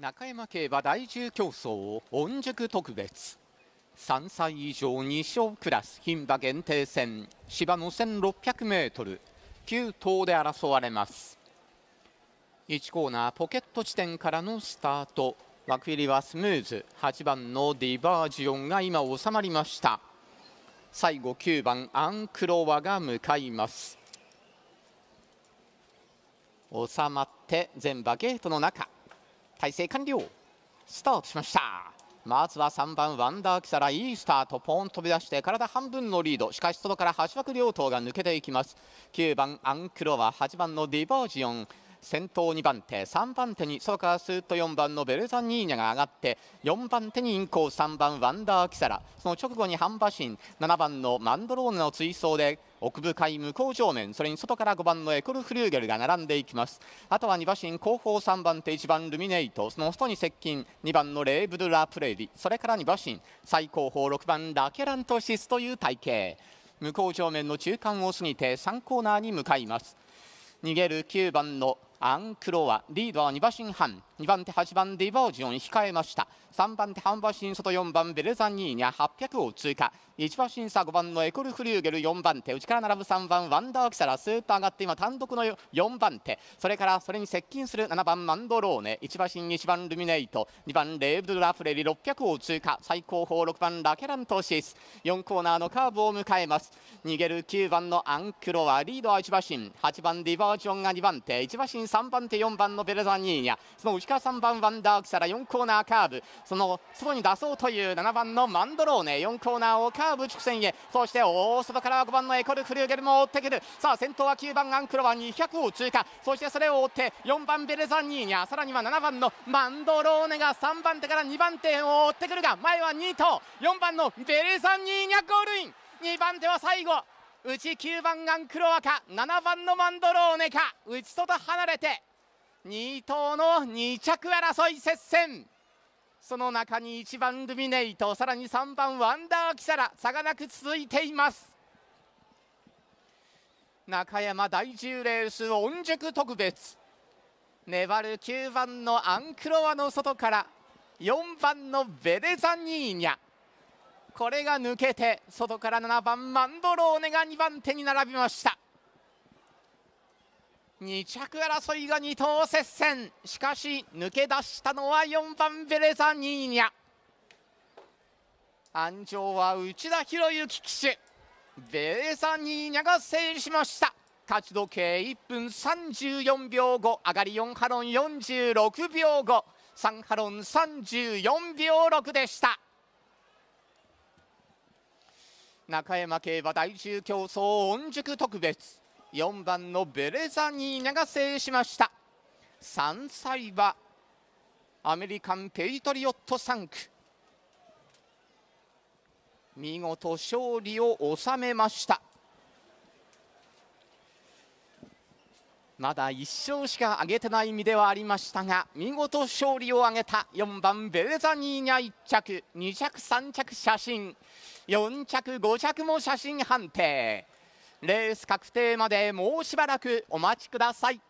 中山競馬第10競争御宿特別3歳以上2勝クラス牝馬限定戦芝の 1600m9 頭で争われます1コーナーポケット地点からのスタート枠入りはスムーズ8番のディバージョンが今収まりました最後9番アンクロワが向かいます収まって全場ゲートの中体勢完了スタートしましたまずは3番ワンダーキサラいいスタートポーン飛び出して体半分のリードしかし外から8枠両頭が抜けていきます9番アンクロワ8番のディバージョン先頭2番手3番手に外からスーと4番のベルザニーニャが上がって4番手にインコース3番ワンダー・キサラその直後にハンバシン7番のマンドローネの追走で奥深い向こう上面それに外から5番のエコルフリューゲルが並んでいきますあとは2馬身後方3番手1番ルミネイトその外に接近2番のレーブ・ドゥ・ラ・プレディそれから2馬身最後方6番ラケラントシスという体型向こう上面の中間を過ぎて3コーナーに向かいます逃げる9番のアンクロワリードは2馬身半2番手8番ディバージョン控えました3番手半馬身外4番ベルザニーニャ800を通過1馬審査5番のエコル・フリューゲル4番手内から並ぶ3番ワンダー・オキサラスーパー上がって今単独の4番手それからそれに接近する7番マンドローネ1馬身1番ルミネイト2番レーブ・ル・ラフレリ600を通過最高峰6番ラケラントシス4コーナーのカーブを迎えます逃げる9番のアンクロはリードは1馬身8番ディバージョンが2番手1馬身3番手4番のベルザニーニャその内から3番ワンダー・オキサラ4コーナーカーブその外に出そうという7番のマンドローネ4コーナーをカーブからブチク戦へそして大外から5番のエコル・フリューゲルも追ってくるさあ先頭は9番アンクロは200を通過そしてそれを追って4番ベレザンニーニャさらには7番のマンドローネが3番手から2番手を追ってくるが前は2頭4番のベレザンニーニャゴールイン2番手は最後内9番アンクロアか7番のマンドローネか内外離れて2頭の2着争い接戦その中に1番ルミネイトさらに3番ワンダーキサラ差がなく続いています中山第10レース音塾特別粘る9番のアンクロワの外から4番のベレザニーニャこれが抜けて外から7番マンドローネが2番手に並びました2着争いが2頭接戦しかし抜け出したのは4番ベレザニーニャ安城は内田博之騎手ベレザニーニャが制しました勝ち時計1分34秒後上がり4ハロン46秒後3ハロン34秒6でした中山競馬第10競争音塾特別4番のベレザニーナが制しました3歳はアメリカン・ペイトリオット3区見事勝利を収めましたまだ1勝しか挙げてない身ではありましたが見事勝利を挙げた4番ベレザニーニャ1着2着3着写真4着5着も写真判定。レース確定までもうしばらくお待ちください